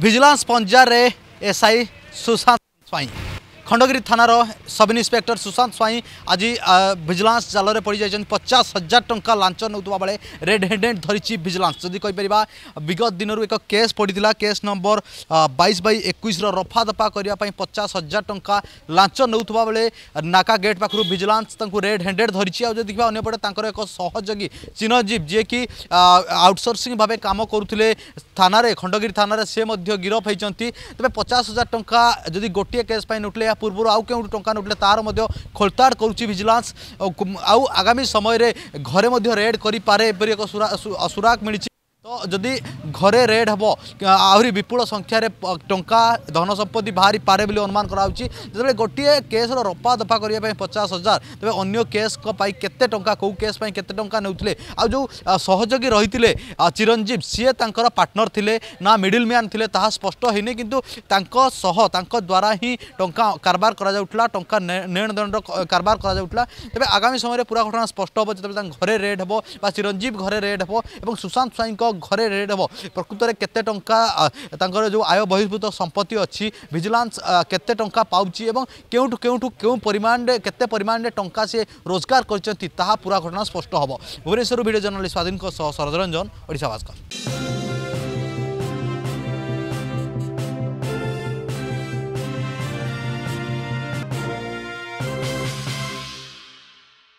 vigilance ପଞ୍ଜାରେ SI Sushant Swain Khandagiri থানার sub inspector Sushant স্বাইঁ আজ ভিজিলান্স জালরে পড়ে যাই পচাশ হাজার টঙ্কা লাঞ্চ নেওয়া বেড়ে রেড হ্যান্ডেড ধরিছি ভিজিলান্স যদি কইপার বিগত দিনর এক কেস পড়ি কেস নম্বর বাইশ বাই একুশর রফাদফা করা পচাশ হাজার টঙ্কা লাঞ্চ নেওয়া বেড়ে নাকা গেট পাখু ভিজিলান্স তাঁকু রেড হ্যান্ডেড ধরিছি আদি দেখা অন্যপটে তাঁর এক সহযোগী চিহ্নজীব যিকি আউটসোর্সিং ভাবে কাম করুলে থানার খণ্ডগিরি থানার সে গিরফ হয়েছেন তবে পচাশ হাজার টঙ্কা যদি গোটিয়ে কেস নুটলে या पूर्व आउ क्यों टाँह ना तार खोलताड़ करजिलांस आगामी समय घरे रेड करें एक असुराग मिली ତ ଯଦି ଘରେ ରେଡ୍ ହେବ ଆହୁରି ବିପୁଳ ସଂଖ୍ୟାରେ ଟଙ୍କା ଧନ ସମ୍ପତ୍ତି ବାହାରି ପାରେ ବୋଲି ଅନୁମାନ କରାଯାଉଛି ଯେତେବେଳେ ଗୋଟିଏ କେସ୍ର ରଫା ଦଫା କରିବା ପାଇଁ ପଚାଶ ହଜାର ତେବେ ଅନ୍ୟ କେସ୍ଙ୍କ ପାଇଁ କେତେ ଟଙ୍କା କେଉଁ କେସ୍ ପାଇଁ କେତେ ଟଙ୍କା ନେଉଥିଲେ ଆଉ ଯେଉଁ ସହଯୋଗୀ ରହିଥିଲେ ଚିରଞ୍ଜୀବ ସିଏ ତାଙ୍କର ପାର୍ଟନର ଥିଲେ ନା ମିଡିଲ୍ ମ୍ୟାନ୍ ଥିଲେ ତାହା ସ୍ପଷ୍ଟ ହେଇନି କିନ୍ତୁ ତାଙ୍କ ସହ ତାଙ୍କ ଦ୍ୱାରା ହିଁ ଟଙ୍କା କାରବାର କରାଯାଉଥିଲା ଟଙ୍କା ନେଣଦେଣର କାରବାର କରାଯାଉଥିଲା ତେବେ ଆଗାମୀ ସମୟରେ ପୁରା ଘଟଣା ସ୍ପଷ୍ଟ ହେବ ଯେତେବେଳେ ତାଙ୍କ ଘରେ ରେଡ୍ ହେବ ବା ଚିରଞ୍ଜୀବ ଘରେ ରେଡ୍ ହେବ ଏବଂ ସୁଶାନ୍ତ ସ୍ୱାଇଁଙ୍କ ଘରେ ରେଡ଼୍ ହେବ ପ୍ରକୃତରେ କେତେ ଟଙ୍କା ତାଙ୍କର ଯେଉଁ ଆୟ ବହିର୍ଭୂତ ସମ୍ପତ୍ତି ଅଛି ଭିଜିଲାନ୍ସ କେତେ ଟଙ୍କା ପାଉଛି ଏବଂ କେଉଁଠୁ କେଉଁଠୁ କେଉଁ ପରିମାଣରେ କେତେ ପରିମାଣରେ ଟଙ୍କା ସେ ରୋଜଗାର କରିଛନ୍ତି ତାହା ପୁରା ଘଟଣା ସ୍ପଷ୍ଟ ହେବ ଭୁବନେଶ୍ୱର ଭିଡ଼ିଓ ଜର୍ନାଲିଷ୍ଟ ସ୍ୱାଧୀନଙ୍କ ସହ ସରୋଜ ରଞ୍ଜନ